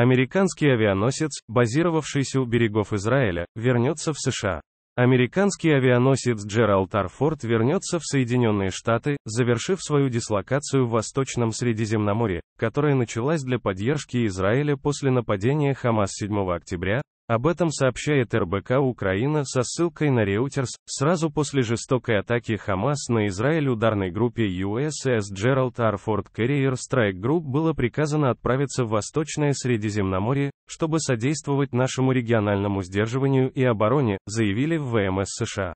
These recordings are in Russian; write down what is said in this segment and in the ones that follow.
Американский авианосец, базировавшийся у берегов Израиля, вернется в США. Американский авианосец Джеральд Арфорд вернется в Соединенные Штаты, завершив свою дислокацию в Восточном Средиземноморье, которая началась для поддержки Израиля после нападения Хамас 7 октября, об этом сообщает РБК Украина со ссылкой на Reuters. Сразу после жестокой атаки Хамас на Израиль ударной группе USS Gerald R. Ford Carrier Strike Group было приказано отправиться в Восточное Средиземноморье, чтобы содействовать нашему региональному сдерживанию и обороне, заявили в ВМС эм США.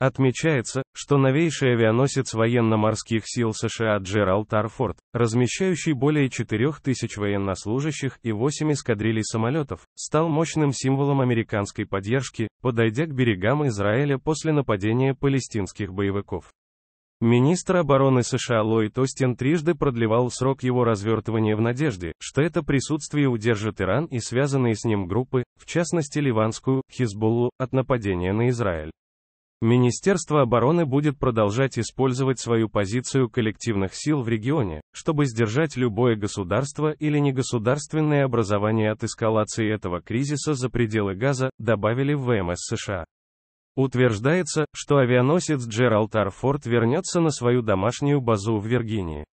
Отмечается, что новейший авианосец военно-морских сил США Джеральд Арфорд, размещающий более 4000 военнослужащих и 8 эскадрилей самолетов, стал мощным символом американской поддержки, подойдя к берегам Израиля после нападения палестинских боевиков. Министр обороны США Ллойд Остин трижды продлевал срок его развертывания в надежде, что это присутствие удержит Иран и связанные с ним группы, в частности ливанскую, Хизбуллу, от нападения на Израиль. Министерство обороны будет продолжать использовать свою позицию коллективных сил в регионе, чтобы сдержать любое государство или негосударственное образование от эскалации этого кризиса за пределы газа, добавили в ВМС США. Утверждается, что авианосец Джеральд Арфорд вернется на свою домашнюю базу в Виргинии.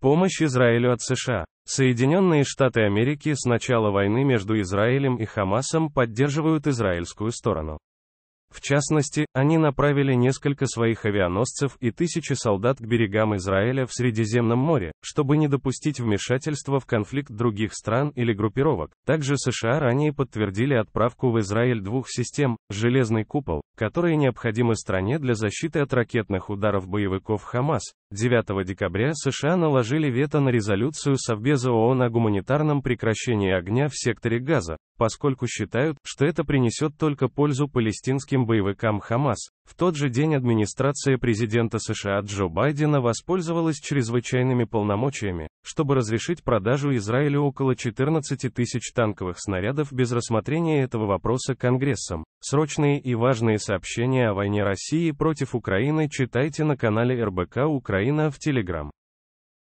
Помощь Израилю от США. Соединенные Штаты Америки с начала войны между Израилем и Хамасом поддерживают израильскую сторону. В частности, они направили несколько своих авианосцев и тысячи солдат к берегам Израиля в Средиземном море, чтобы не допустить вмешательства в конфликт других стран или группировок. Также США ранее подтвердили отправку в Израиль двух систем «Железный купол», которые необходимы стране для защиты от ракетных ударов боевиков Хамас, 9 декабря США наложили вето на резолюцию Совбеза ООН о гуманитарном прекращении огня в секторе Газа, поскольку считают, что это принесет только пользу палестинским боевикам Хамас. В тот же день администрация президента США Джо Байдена воспользовалась чрезвычайными полномочиями, чтобы разрешить продажу Израилю около 14 тысяч танковых снарядов без рассмотрения этого вопроса Конгрессом. Срочные и важные сообщения о войне России против Украины читайте на канале РБК Украина в Телеграм.